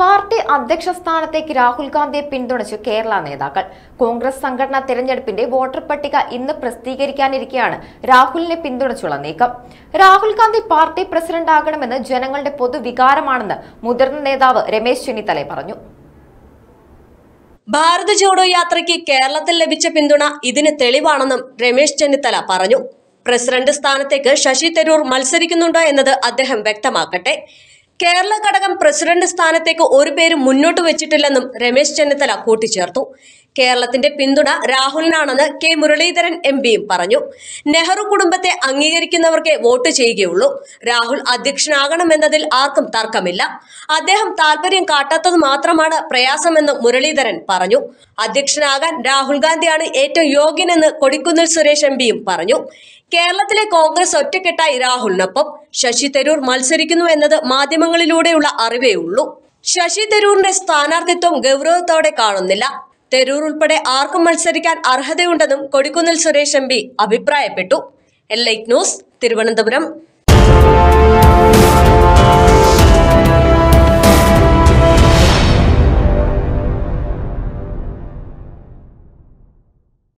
party അധ്യക്ഷ സ്ഥാനത്തേക്ക് രാഹുൽ ഗാന്ധിയെ പിന്തുണച്ചു കേരള നേതാക്കൾ കോൺഗ്രസ് സംഘടനാ തെരഞ്ഞെടുപ്പിന്റെ വോട്ടർ പട്ടിക ഇന്ന് പ്രസിദ്ധീകരിക്കാനിരിക്കെയാണ് രാഹുലിനെ പിന്തുണച്ചുള്ള നീക്കം രാഹുൽ ഗാന്ധി പാർട്ടി പ്രസിഡന്റ് ആകണമെന്ന് ജനങ്ങളുടെ പൊതുവികാരമാണെന്ന് മുതിർന്ന നേതാവ് രമേശ് ചെന്നിത്തല പറഞ്ഞു ഭാരത് ജോഡോ യാത്രയ്ക്ക് കേരളത്തിൽ ലഭിച്ച പിന്തുണ ഇതിന് തെളിവാണെന്നും രമേശ് ചെന്നിത്തല പറഞ്ഞു പ്രസിഡന്റ് സ്ഥാനത്തേക്ക് ശശി തരൂർ മത്സരിക്കുന്നുണ്ടോ എന്നത് അദ്ദേഹം വ്യക്തമാക്കട്ടെ കേരള ഘടകം പ്രസിഡന്റ് സ്ഥാനത്തേക്ക് ഒരു പേരും മുന്നോട്ട് വെച്ചിട്ടില്ലെന്നും രമേശ് ചെന്നിത്തല കൂട്ടിച്ചേർത്തു കേരളത്തിന്റെ പിന്തുണ രാഹുലിനാണെന്ന് കെ മുരളീധരൻ എം പിയും പറഞ്ഞു നെഹ്റു കുടുംബത്തെ അംഗീകരിക്കുന്നവർക്കേ വോട്ട് ചെയ്യുകയുള്ളൂ രാഹുൽ അധ്യക്ഷനാകണമെന്നതിൽ ആർക്കും തർക്കമില്ല അദ്ദേഹം താല്പര്യം കാട്ടാത്തത് മാത്രമാണ് പ്രയാസമെന്ന് മുരളീധരൻ പറഞ്ഞു അധ്യക്ഷനാകാൻ രാഹുൽ ഗാന്ധിയാണ് ഏറ്റവും യോഗ്യനെന്ന് കൊടിക്കുന്നിൽ സുരേഷ് എം പറഞ്ഞു കേരളത്തിലെ കോൺഗ്രസ് ഒറ്റക്കെട്ടായി രാഹുലിനൊപ്പം ശശി തരൂർ മത്സരിക്കുന്നു എന്നത് മാധ്യമങ്ങളിലൂടെയുള്ള അറിവേ ഉള്ളൂ ശശി തരൂറിന്റെ സ്ഥാനാർത്ഥിത്വം ഗൗരവത്തോടെ കാണുന്നില്ല തരൂർ ഉൾപ്പെടെ ആർക്കും മത്സരിക്കാൻ അർഹതയുണ്ടെന്നും കൊടിക്കുന്നിൽ സുരേഷ് എം പി അഭിപ്രായപ്പെട്ടു എൽ ന്യൂസ് തിരുവനന്തപുരം